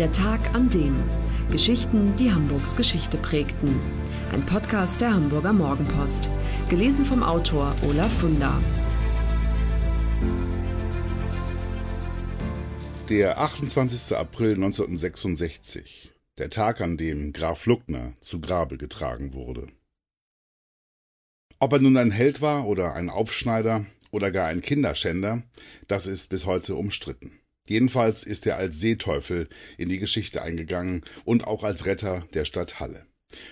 Der Tag an dem. Geschichten, die Hamburgs Geschichte prägten. Ein Podcast der Hamburger Morgenpost. Gelesen vom Autor Olaf Funder. Der 28. April 1966. Der Tag, an dem Graf Luckner zu Grabe getragen wurde. Ob er nun ein Held war oder ein Aufschneider oder gar ein Kinderschänder, das ist bis heute umstritten. Jedenfalls ist er als Seeteufel in die Geschichte eingegangen und auch als Retter der Stadt Halle.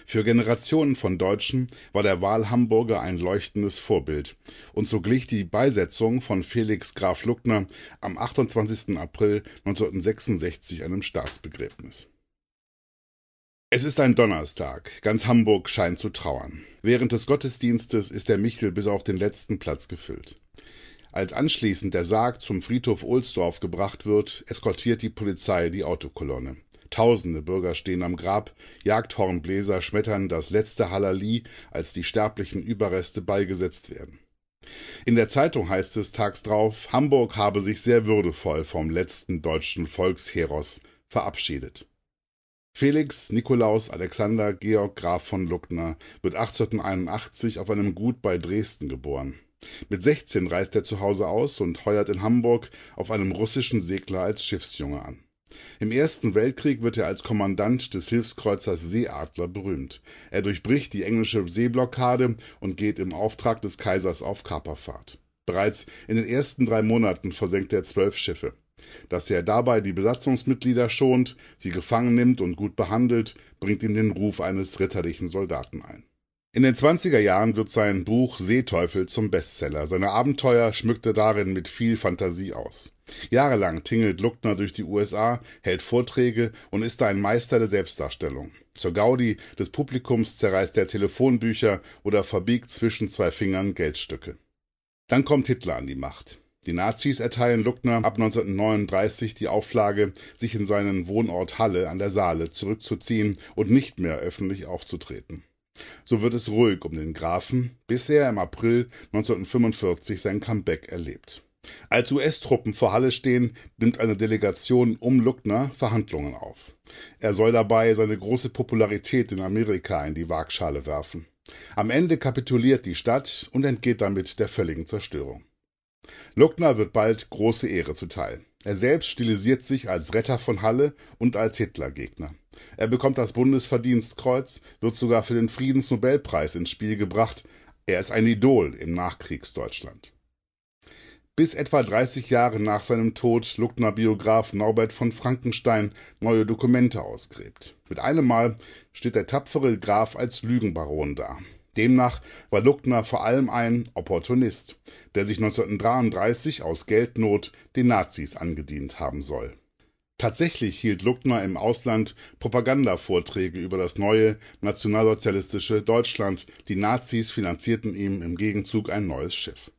Für Generationen von Deutschen war der Wahlhamburger ein leuchtendes Vorbild, und so glich die Beisetzung von Felix Graf Luckner am 28. April 1966 einem Staatsbegräbnis. Es ist ein Donnerstag, ganz Hamburg scheint zu trauern. Während des Gottesdienstes ist der Michel bis auf den letzten Platz gefüllt. Als anschließend der Sarg zum Friedhof Ohlsdorf gebracht wird, eskortiert die Polizei die Autokolonne. Tausende Bürger stehen am Grab, Jagdhornbläser schmettern das letzte Hallali, als die sterblichen Überreste beigesetzt werden. In der Zeitung heißt es tags drauf, Hamburg habe sich sehr würdevoll vom letzten deutschen Volksheros verabschiedet. Felix Nikolaus Alexander Georg Graf von Luckner wird 1881 auf einem Gut bei Dresden geboren. Mit 16 reist er zu Hause aus und heuert in Hamburg auf einem russischen Segler als Schiffsjunge an. Im Ersten Weltkrieg wird er als Kommandant des Hilfskreuzers Seeadler berühmt. Er durchbricht die englische Seeblockade und geht im Auftrag des Kaisers auf Kaperfahrt. Bereits in den ersten drei Monaten versenkt er zwölf Schiffe. Dass er dabei die Besatzungsmitglieder schont, sie gefangen nimmt und gut behandelt, bringt ihm den Ruf eines ritterlichen Soldaten ein. In den 20er Jahren wird sein Buch Seeteufel zum Bestseller. Seine Abenteuer schmückt er darin mit viel Fantasie aus. Jahrelang tingelt Luckner durch die USA, hält Vorträge und ist ein Meister der Selbstdarstellung. Zur Gaudi des Publikums zerreißt er Telefonbücher oder verbiegt zwischen zwei Fingern Geldstücke. Dann kommt Hitler an die Macht. Die Nazis erteilen Luckner ab 1939 die Auflage, sich in seinen Wohnort Halle an der Saale zurückzuziehen und nicht mehr öffentlich aufzutreten. So wird es ruhig um den Grafen, bis er im April 1945 sein Comeback erlebt. Als US-Truppen vor Halle stehen, nimmt eine Delegation um Luckner Verhandlungen auf. Er soll dabei seine große Popularität in Amerika in die Waagschale werfen. Am Ende kapituliert die Stadt und entgeht damit der völligen Zerstörung. Luckner wird bald große Ehre zuteil. Er selbst stilisiert sich als Retter von Halle und als Hitlergegner. Er bekommt das Bundesverdienstkreuz, wird sogar für den Friedensnobelpreis ins Spiel gebracht. Er ist ein Idol im Nachkriegsdeutschland. Bis etwa 30 Jahre nach seinem Tod Luckner Biograf Norbert von Frankenstein neue Dokumente ausgräbt. Mit einem Mal steht der tapfere Graf als Lügenbaron da. Demnach war Luckner vor allem ein Opportunist, der sich 1933 aus Geldnot den Nazis angedient haben soll. Tatsächlich hielt Luckner im Ausland Propagandavorträge über das neue nationalsozialistische Deutschland, die Nazis finanzierten ihm im Gegenzug ein neues Schiff.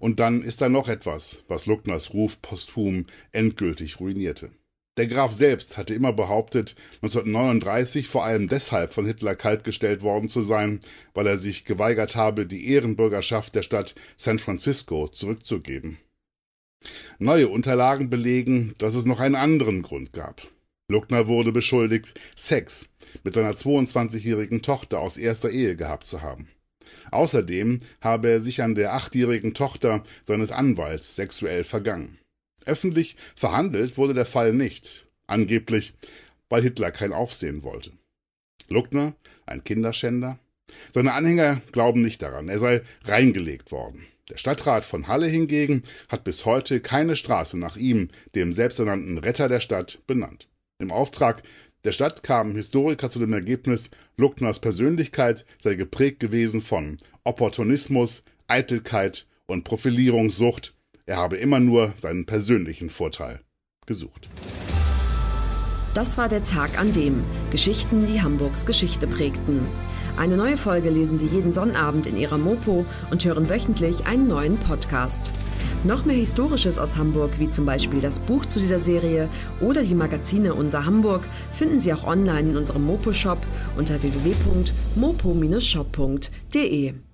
Und dann ist da noch etwas, was Luckners Ruf posthum endgültig ruinierte. Der Graf selbst hatte immer behauptet, 1939 vor allem deshalb von Hitler kaltgestellt worden zu sein, weil er sich geweigert habe, die Ehrenbürgerschaft der Stadt San Francisco zurückzugeben. Neue Unterlagen belegen, dass es noch einen anderen Grund gab. Luckner wurde beschuldigt, Sex mit seiner 22-jährigen Tochter aus erster Ehe gehabt zu haben. Außerdem habe er sich an der achtjährigen Tochter seines Anwalts sexuell vergangen. Öffentlich verhandelt wurde der Fall nicht, angeblich weil Hitler kein Aufsehen wollte. Luckner, ein Kinderschänder, seine Anhänger glauben nicht daran, er sei reingelegt worden. Der Stadtrat von Halle hingegen hat bis heute keine Straße nach ihm, dem selbsternannten Retter der Stadt, benannt. Im Auftrag der Stadt kamen Historiker zu dem Ergebnis, Luckners Persönlichkeit sei geprägt gewesen von Opportunismus, Eitelkeit und Profilierungssucht. Er habe immer nur seinen persönlichen Vorteil gesucht. Das war der Tag an dem Geschichten, die Hamburgs Geschichte prägten. Eine neue Folge lesen Sie jeden Sonnabend in Ihrer Mopo und hören wöchentlich einen neuen Podcast. Noch mehr Historisches aus Hamburg, wie zum Beispiel das Buch zu dieser Serie oder die Magazine Unser Hamburg, finden Sie auch online in unserem Mopo-Shop unter www.mopo-shop.de.